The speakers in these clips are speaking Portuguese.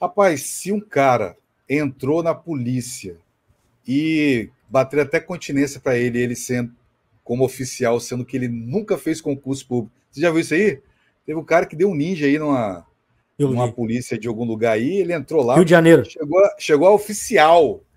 Rapaz, se um cara entrou na polícia e bater até continência para ele, ele sendo como oficial, sendo que ele nunca fez concurso público. Você já viu isso aí? Teve um cara que deu um ninja aí numa, numa polícia de algum lugar aí, ele entrou lá. Rio de Janeiro. Chegou chegou a oficial.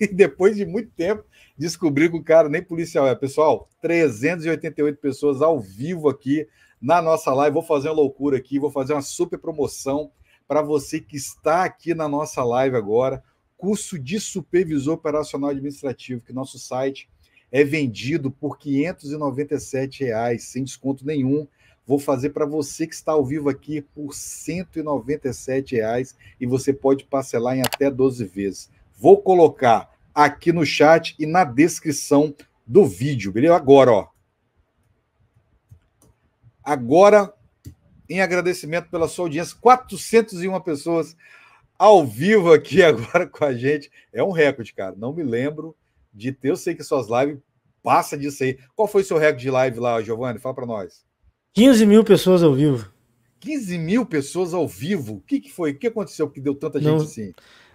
E depois de muito tempo, descobriu que o cara nem policial é. Pessoal, 388 pessoas ao vivo aqui na nossa live. Vou fazer uma loucura aqui, vou fazer uma super promoção para você que está aqui na nossa live agora, curso de supervisor operacional administrativo, que nosso site é vendido por R$ 597, reais, sem desconto nenhum. Vou fazer para você que está ao vivo aqui por R$ 197 reais, e você pode parcelar em até 12 vezes. Vou colocar aqui no chat e na descrição do vídeo, beleza? Agora, ó. Agora em agradecimento pela sua audiência. 401 pessoas ao vivo aqui agora com a gente. É um recorde, cara. Não me lembro de ter. Eu sei que suas lives passa disso aí. Qual foi o seu recorde de live lá, Giovanni? Fala para nós. 15 mil pessoas ao vivo. 15 mil pessoas ao vivo? O que, que foi? O que aconteceu que deu tanta gente não, assim?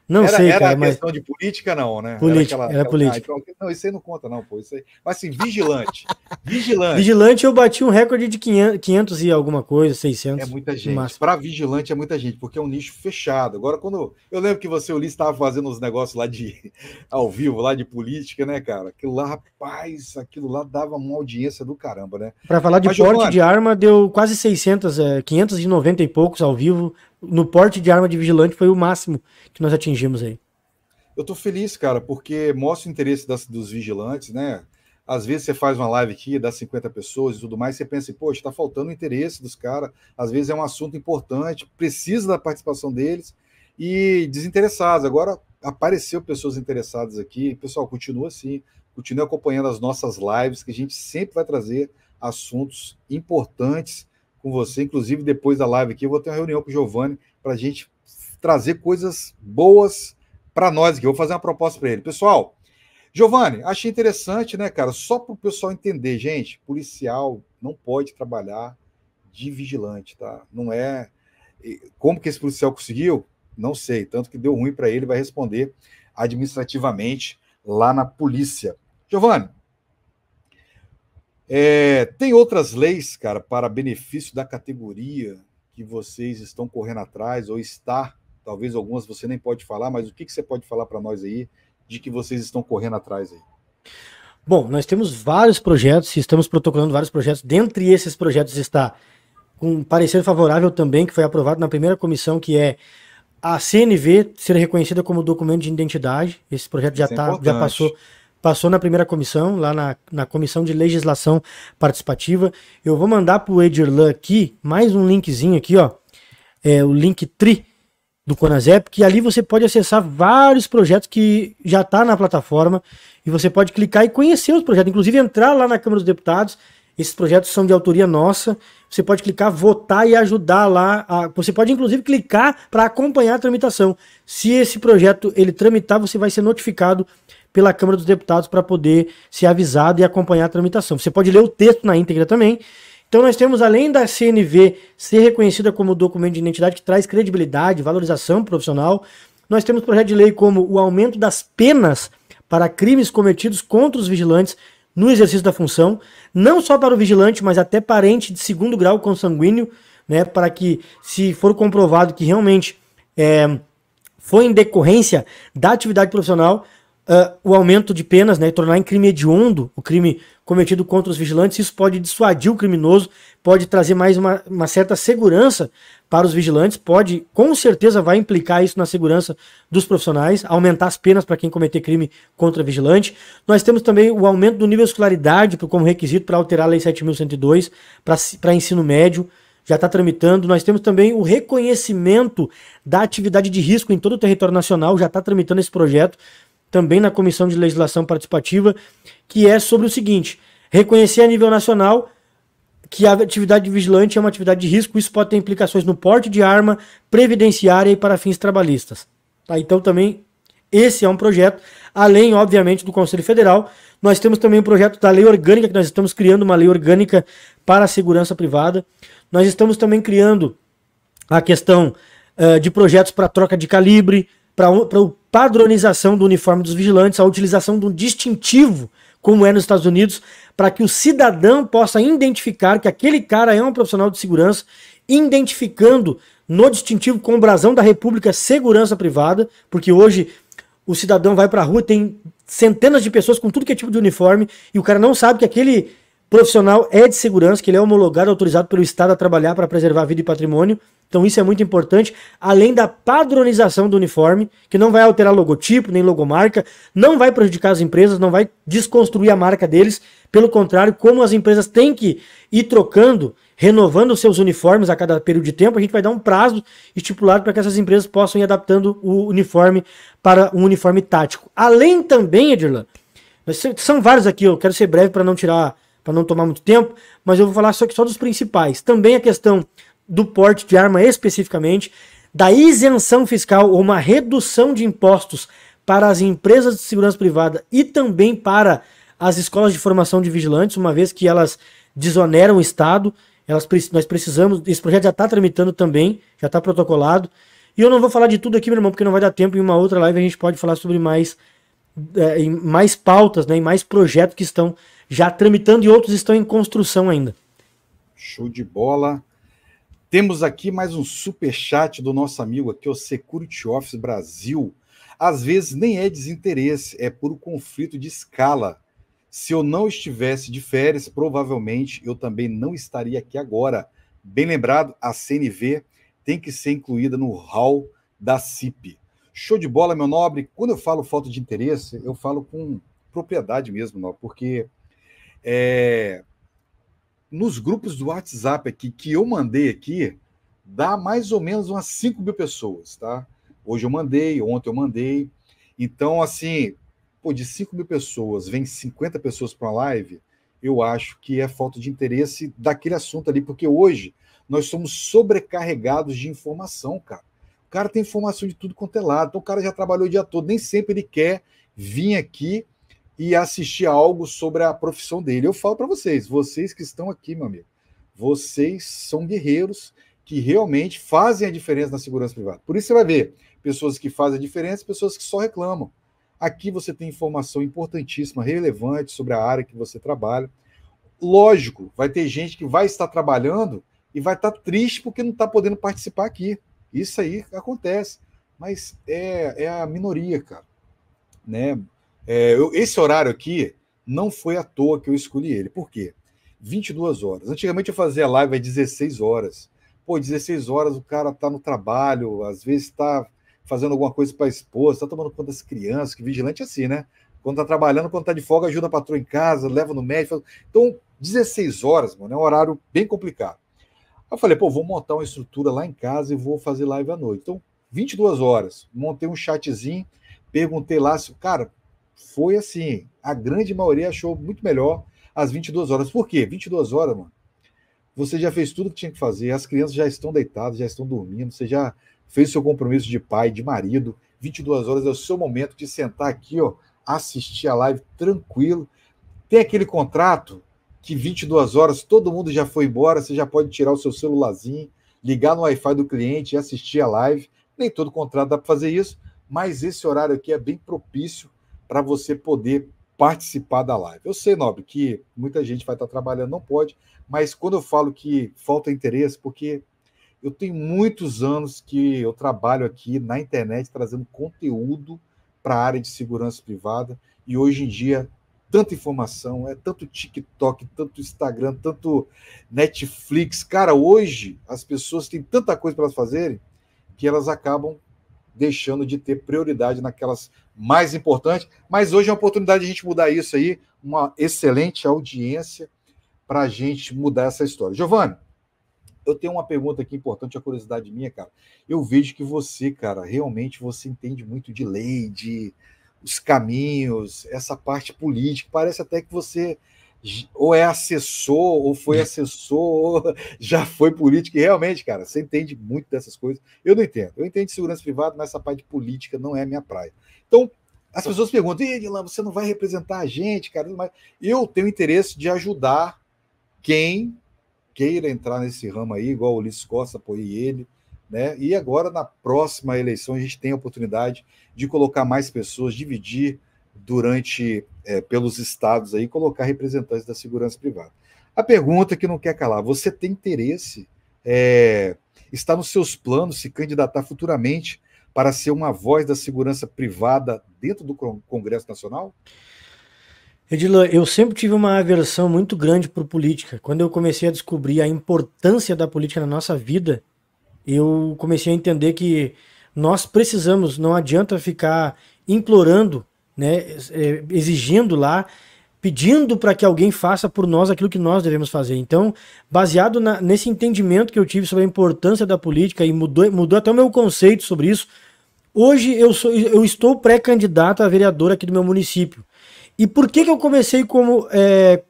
Não era, sei, era cara, Era questão de política, não, né? Política, era, aquela, era política. Ah, então, não, isso aí não conta, não, pô. Isso aí... Mas assim, vigilante. vigilante. Vigilante, eu bati um recorde de 500 e alguma coisa, 600. É muita gente. Para vigilante é muita gente, porque é um nicho fechado. Agora, quando. Eu lembro que você, Ulisses, estava fazendo os negócios lá de. ao vivo, lá de política, né, cara? Aquilo lá, rapaz, aquilo lá dava uma audiência do caramba, né? Para falar de mas, porte de arma, deu quase 600, é, 590 e poucos ao vivo no porte de arma de vigilante foi o máximo que nós atingimos aí. Eu tô feliz, cara, porque mostra o interesse das, dos vigilantes, né? Às vezes você faz uma live aqui, dá 50 pessoas e tudo mais, você pensa, poxa, tá faltando o interesse dos caras, às vezes é um assunto importante, precisa da participação deles, e desinteressados. Agora apareceu pessoas interessadas aqui, pessoal, continua assim, continue acompanhando as nossas lives, que a gente sempre vai trazer assuntos importantes com você. Inclusive, depois da live aqui, eu vou ter uma reunião com o Giovanni para a gente trazer coisas boas para nós aqui. Eu vou fazer uma proposta para ele. Pessoal, Giovanni, achei interessante, né, cara? Só para o pessoal entender, gente, policial não pode trabalhar de vigilante, tá? Não é. Como que esse policial conseguiu? Não sei. Tanto que deu ruim para ele, vai responder administrativamente lá na polícia. Giovanni, é, tem outras leis, cara, para benefício da categoria que vocês estão correndo atrás, ou está, talvez algumas você nem pode falar, mas o que, que você pode falar para nós aí de que vocês estão correndo atrás aí? Bom, nós temos vários projetos, estamos protocolando vários projetos. Dentre esses projetos está um parecer favorável também, que foi aprovado na primeira comissão, que é a CNV ser reconhecida como documento de identidade. Esse projeto já, é tá, já passou passou na primeira comissão, lá na, na comissão de legislação participativa. Eu vou mandar para o Edirlan aqui mais um linkzinho aqui, ó. É o link TRI do Conazep, que ali você pode acessar vários projetos que já está na plataforma e você pode clicar e conhecer os projetos, inclusive entrar lá na Câmara dos Deputados. Esses projetos são de autoria nossa. Você pode clicar, votar e ajudar lá. A... Você pode inclusive clicar para acompanhar a tramitação. Se esse projeto ele tramitar, você vai ser notificado pela Câmara dos Deputados para poder ser avisado e acompanhar a tramitação. Você pode ler o texto na íntegra também. Então nós temos, além da CNV ser reconhecida como documento de identidade que traz credibilidade, valorização profissional, nós temos projeto de lei como o aumento das penas para crimes cometidos contra os vigilantes no exercício da função, não só para o vigilante, mas até parente de segundo grau consanguíneo, né, para que, se for comprovado que realmente é, foi em decorrência da atividade profissional, uh, o aumento de penas né, e tornar em crime hediondo o crime cometido contra os vigilantes, isso pode dissuadir o criminoso, pode trazer mais uma, uma certa segurança para os vigilantes, pode, com certeza, vai implicar isso na segurança dos profissionais, aumentar as penas para quem cometer crime contra vigilante. Nós temos também o aumento do nível de escolaridade como requisito para alterar a Lei 7.102 para ensino médio já está tramitando. Nós temos também o reconhecimento da atividade de risco em todo o território nacional, já está tramitando esse projeto também na Comissão de Legislação Participativa, que é sobre o seguinte: reconhecer a nível nacional que a atividade vigilante é uma atividade de risco, isso pode ter implicações no porte de arma, previdenciária e para fins trabalhistas. Tá? Então também esse é um projeto, além, obviamente, do Conselho Federal. Nós temos também o um projeto da lei orgânica, que nós estamos criando uma lei orgânica para a segurança privada. Nós estamos também criando a questão uh, de projetos para troca de calibre, para a padronização do uniforme dos vigilantes, a utilização de um distintivo, como é nos Estados Unidos, para que o cidadão possa identificar que aquele cara é um profissional de segurança, identificando no distintivo com o brasão da República Segurança Privada, porque hoje o cidadão vai para a rua, tem centenas de pessoas com tudo que é tipo de uniforme, e o cara não sabe que aquele Profissional é de segurança, que ele é homologado, autorizado pelo Estado a trabalhar para preservar a vida e patrimônio. Então isso é muito importante, além da padronização do uniforme, que não vai alterar logotipo nem logomarca, não vai prejudicar as empresas, não vai desconstruir a marca deles. Pelo contrário, como as empresas têm que ir trocando, renovando seus uniformes a cada período de tempo, a gente vai dar um prazo estipulado para que essas empresas possam ir adaptando o uniforme para um uniforme tático. Além também, Edirlan, são vários aqui, eu quero ser breve para não tirar para não tomar muito tempo, mas eu vou falar só, só dos principais. Também a questão do porte de arma especificamente, da isenção fiscal ou uma redução de impostos para as empresas de segurança privada e também para as escolas de formação de vigilantes, uma vez que elas desoneram o Estado, elas, nós precisamos, esse projeto já está tramitando também, já está protocolado, e eu não vou falar de tudo aqui, meu irmão, porque não vai dar tempo, em uma outra live a gente pode falar sobre mais, é, mais pautas, né, mais projetos que estão já tramitando e outros estão em construção ainda. Show de bola. Temos aqui mais um super chat do nosso amigo aqui, o Security Office Brasil. Às vezes nem é desinteresse, é puro conflito de escala. Se eu não estivesse de férias, provavelmente eu também não estaria aqui agora. Bem lembrado, a CNV tem que ser incluída no hall da CIP. Show de bola, meu nobre. Quando eu falo falta de interesse, eu falo com propriedade mesmo, nobre, porque é, nos grupos do WhatsApp aqui que eu mandei aqui, dá mais ou menos umas 5 mil pessoas, tá? Hoje eu mandei, ontem eu mandei. Então, assim, pô, de 5 mil pessoas, vem 50 pessoas para a live, eu acho que é falta de interesse daquele assunto ali, porque hoje nós somos sobrecarregados de informação, cara. O cara tem informação de tudo quanto é lado, então o cara já trabalhou o dia todo, nem sempre ele quer vir aqui e assistir algo sobre a profissão dele. Eu falo para vocês, vocês que estão aqui, meu amigo, vocês são guerreiros que realmente fazem a diferença na segurança privada. Por isso você vai ver pessoas que fazem a diferença, pessoas que só reclamam. Aqui você tem informação importantíssima, relevante sobre a área que você trabalha. Lógico, vai ter gente que vai estar trabalhando e vai estar triste porque não está podendo participar aqui. Isso aí acontece. Mas é, é a minoria, cara. Né? É, eu, esse horário aqui não foi à toa que eu escolhi ele. Por quê? 22 horas. Antigamente eu fazia live às 16 horas. Pô, 16 horas o cara tá no trabalho, às vezes tá fazendo alguma coisa para a esposa, tá tomando conta das crianças, que vigilante é assim, né? Quando tá trabalhando, quando tá de folga, ajuda a patroa em casa, leva no médico. Então, 16 horas, mano, é um horário bem complicado. Eu falei, pô, vou montar uma estrutura lá em casa e vou fazer live à noite. Então, 22 horas, montei um chatzinho, perguntei lá se, cara, foi assim, a grande maioria achou muito melhor às 22 horas. Por quê? 22 horas, mano. Você já fez tudo que tinha que fazer, as crianças já estão deitadas, já estão dormindo, você já fez seu compromisso de pai, de marido. 22 horas é o seu momento de sentar aqui, ó, assistir a live tranquilo. Tem aquele contrato que 22 horas todo mundo já foi embora, você já pode tirar o seu celularzinho, ligar no Wi-Fi do cliente e assistir a live. Nem todo contrato dá para fazer isso, mas esse horário aqui é bem propício para você poder participar da live. Eu sei, Nobre, que muita gente vai estar tá trabalhando, não pode, mas quando eu falo que falta interesse, porque eu tenho muitos anos que eu trabalho aqui na internet trazendo conteúdo para a área de segurança privada e hoje em dia tanta informação, é tanto TikTok, tanto Instagram, tanto Netflix. Cara, hoje as pessoas têm tanta coisa para elas fazerem que elas acabam deixando de ter prioridade naquelas mais importantes. Mas hoje é uma oportunidade de a gente mudar isso aí, uma excelente audiência para a gente mudar essa história. Giovanni, eu tenho uma pergunta aqui importante, a curiosidade minha, cara. Eu vejo que você, cara, realmente você entende muito de lei, de os caminhos, essa parte política. Parece até que você ou é assessor, ou foi hum. assessor, ou já foi político. E realmente, cara, você entende muito dessas coisas. Eu não entendo. Eu entendo de segurança privada, mas essa parte de política não é a minha praia. Então, as pessoas perguntam, e Dilan, você não vai representar a gente, cara? Mas eu tenho interesse de ajudar quem queira entrar nesse ramo aí, igual o Ulisses Costa, apoiei ele. Né? E agora, na próxima eleição, a gente tem a oportunidade de colocar mais pessoas, dividir durante é, pelos estados aí colocar representantes da segurança privada. A pergunta que não quer calar: você tem interesse? É, está nos seus planos se candidatar futuramente para ser uma voz da segurança privada dentro do Congresso Nacional? Edilã, eu sempre tive uma aversão muito grande por política. Quando eu comecei a descobrir a importância da política na nossa vida, eu comecei a entender que nós precisamos, não adianta ficar implorando né, é, exigindo lá, pedindo para que alguém faça por nós aquilo que nós devemos fazer. Então, baseado na, nesse entendimento que eu tive sobre a importância da política e mudou, mudou até o meu conceito sobre isso, hoje eu, sou, eu estou pré-candidato a vereador aqui do meu município. E por que, que eu comecei como. É,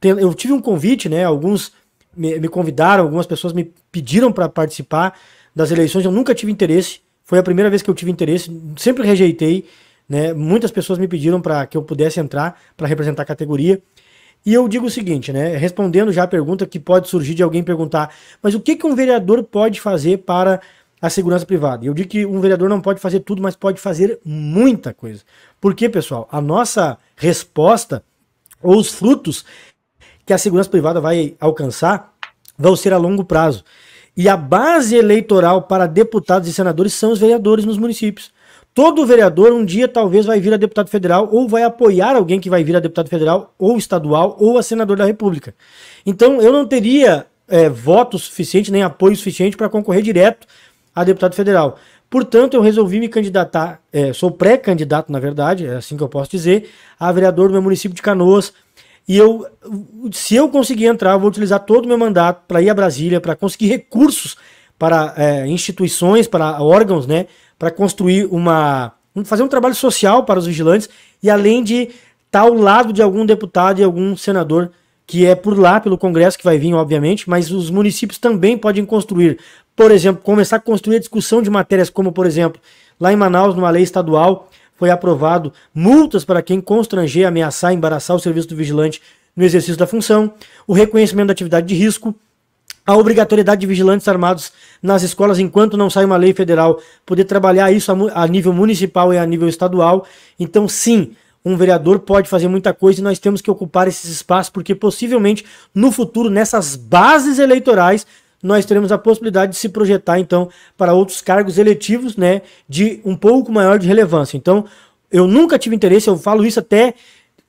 eu tive um convite, né? Alguns me, me convidaram, algumas pessoas me pediram para participar das eleições. Eu nunca tive interesse. Foi a primeira vez que eu tive interesse. Sempre rejeitei. Né? Muitas pessoas me pediram para que eu pudesse entrar para representar a categoria. E eu digo o seguinte, né? Respondendo já a pergunta que pode surgir de alguém perguntar, mas o que, que um vereador pode fazer para a segurança privada? Eu digo que um vereador não pode fazer tudo, mas pode fazer muita coisa. Porque, pessoal, a nossa resposta ou os frutos que a segurança privada vai alcançar vão ser a longo prazo. E a base eleitoral para deputados e senadores são os vereadores nos municípios. Todo vereador um dia talvez vai vir a deputado federal ou vai apoiar alguém que vai vir a deputado federal ou estadual ou a senador da República. Então eu não teria é, voto suficiente nem apoio suficiente para concorrer direto a deputado federal. Portanto, eu resolvi me candidatar, é, sou pré-candidato, na verdade, é assim que eu posso dizer, a vereador do meu município de Canoas. E eu, se eu conseguir entrar, eu vou utilizar todo o meu mandato para ir a Brasília, para conseguir recursos para é, instituições, para órgãos, né, para construir uma. fazer um trabalho social para os vigilantes e além de estar tá ao lado de algum deputado e algum senador que é por lá, pelo Congresso, que vai vir, obviamente, mas os municípios também podem construir. Por exemplo, começar a construir a discussão de matérias como, por exemplo, lá em Manaus, numa lei estadual, foi aprovado multas para quem constranger, ameaçar, embaraçar o serviço do vigilante no exercício da função, o reconhecimento da atividade de risco, a obrigatoriedade de vigilantes armados nas escolas enquanto não sai uma lei federal, poder trabalhar isso a, a, nível municipal e a nível estadual. Então, sim, um vereador pode fazer muita coisa e nós temos que ocupar esses espaços, porque possivelmente no futuro, nessas bases eleitorais, nós teremos a possibilidade de se projetar então para outros cargos eletivos, né, de um pouco maior de relevância. Então, eu nunca tive interesse, eu falo isso até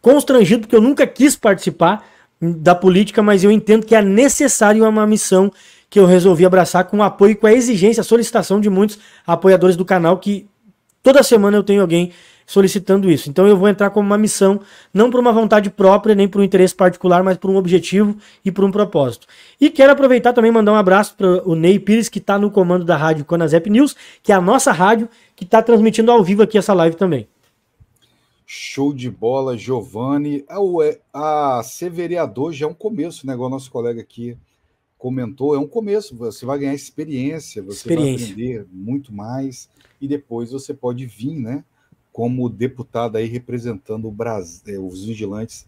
constrangido, porque eu nunca quis participar da política, mas eu entendo que é necessário é uma missão que eu resolvi abraçar com o apoio, com a exigência, a solicitação de muitos apoiadores do canal, que toda semana eu tenho alguém solicitando isso. Então eu vou entrar como uma missão, não por uma vontade própria, nem por um interesse particular, mas por um objetivo e por um propósito. E quero aproveitar também mandar um abraço para o Ney Pires, que está no comando da rádio Conazep News, que é a nossa rádio, que está transmitindo ao vivo aqui essa live também. Show de bola, Giovanni. A, ah, é, a ser vereador já é um começo, né? Igual nosso colega aqui comentou, é um começo. Você vai ganhar experiência, você experiência. vai aprender muito mais e depois você pode vir, né? Como deputado aí representando o Brasil, é, os vigilantes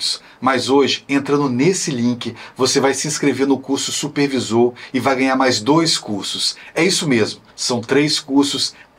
minutos. Mas hoje, entrando nesse link, você vai se inscrever no curso Supervisor e vai ganhar mais dois cursos. É isso mesmo, são três cursos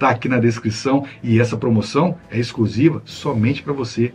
está aqui na descrição e essa promoção é exclusiva somente para você